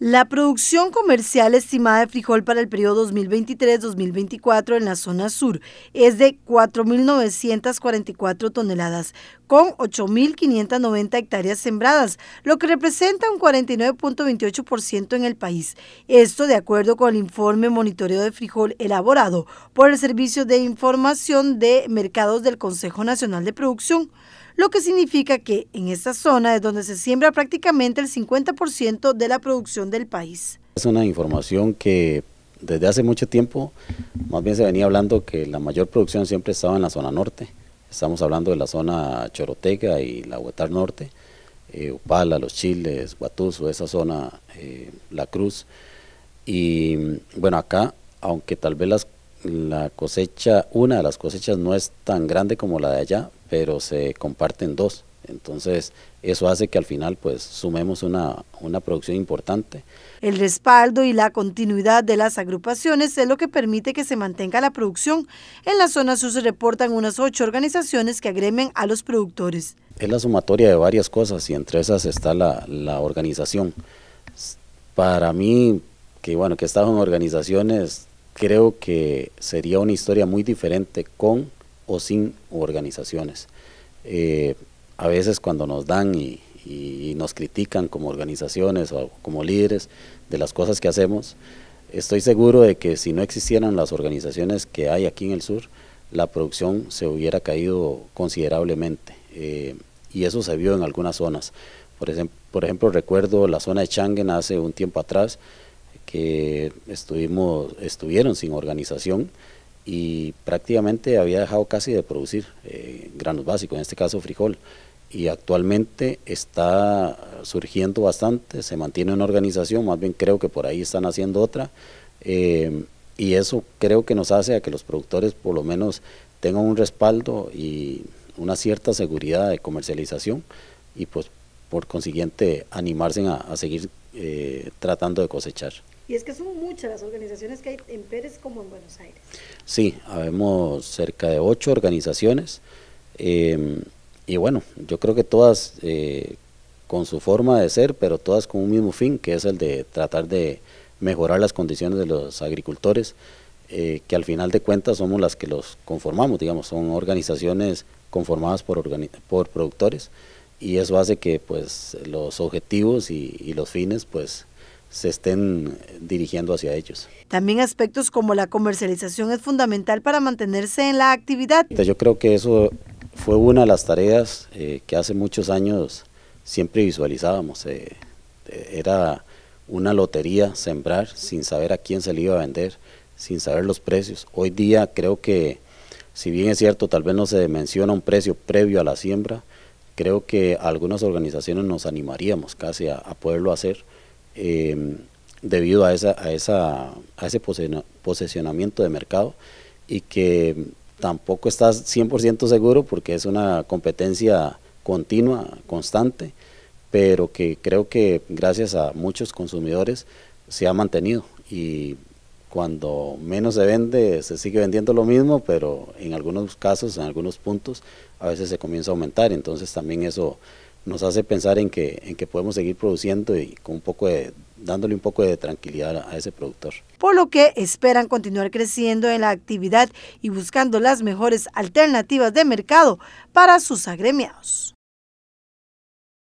La producción comercial estimada de frijol para el periodo 2023-2024 en la zona sur es de 4.944 toneladas, con 8.590 hectáreas sembradas, lo que representa un 49.28% en el país. Esto de acuerdo con el informe monitoreo de frijol elaborado por el Servicio de Información de Mercados del Consejo Nacional de Producción lo que significa que en esta zona es donde se siembra prácticamente el 50% de la producción del país. Es una información que desde hace mucho tiempo, más bien se venía hablando que la mayor producción siempre estaba en la zona norte. Estamos hablando de la zona chorotega y la Huetar Norte, eh, Upala, Los Chiles, Guatuzo, esa zona, eh, La Cruz. Y bueno, acá, aunque tal vez las la cosecha, una de las cosechas no es tan grande como la de allá, pero se comparten dos. Entonces, eso hace que al final pues sumemos una, producción importante. El respaldo y la continuidad de las agrupaciones es lo que permite que se mantenga la producción. En la zona sur se reportan unas ocho organizaciones que agremen a los productores. Es la sumatoria de varias cosas y entre esas está la, la organización. Para mí, que bueno, que he estado en organizaciones creo que sería una historia muy diferente con o sin organizaciones. Eh, a veces cuando nos dan y, nos critican como organizaciones o como líderes de las cosas que hacemos, estoy seguro de que si no existieran las organizaciones que hay aquí en el sur, la producción se hubiera caído considerablemente. Eh, y eso se vio en algunas zonas. Por, ejemplo, por ejemplo recuerdo la zona de Changen hace un tiempo atrás, estuvimos, estuvieron sin organización y prácticamente había dejado casi de producir eh, granos básicos, en este caso frijol. Y actualmente está surgiendo bastante, se mantiene una organización, más bien creo que por ahí están haciendo otra. Eh, y eso creo que nos hace a que los productores por lo menos tengan un respaldo y una cierta seguridad de comercialización y pues por consiguiente animarse a, seguir eh, tratando de cosechar. Y es que son muchas las organizaciones que hay en Pérez como en Buenos Aires. Sí, habemos cerca de ocho organizaciones. Em, y bueno, yo creo que todas eh, con su forma de ser, pero todas con un mismo fin, que es el de tratar de mejorar las condiciones de los agricultores, eh, que al final de cuentas somos las que los conformamos, digamos, son organizaciones conformadas por, por productores y eso hace que pues los objetivos y, y los fines pues se estén eh, dirigiendo hacia ellos. También aspectos como la comercialización es fundamental para mantenerse en la actividad. Pues yo creo que eso fue una de las tareas eh, que hace muchos años siempre visualizábamos. Eh, era una lotería sembrar sin saber a quién se le iba a vender, sin saber los precios. Hoy día creo que, si bien es cierto, tal vez no se menciona un precio previo a la siembra, creo que algunas organizaciones nos animaríamos casi a, a poderlo hacer Em, debido a, esa, ese posesionamiento de mercado y que tampoco estás 100% seguro porque es una competencia continua, constante, pero que creo que gracias a muchos consumidores se ha mantenido y cuando menos se vende se sigue vendiendo lo mismo, pero en algunos casos, en algunos puntos, a veces se comienza a aumentar, entonces también eso nos hace pensar en que, en que podemos seguir produciendo y con un poco de, dándole un poco de tranquilidad a ese productor. Por lo que esperan continuar creciendo en la actividad y buscando las mejores alternativas de mercado para sus agremiados.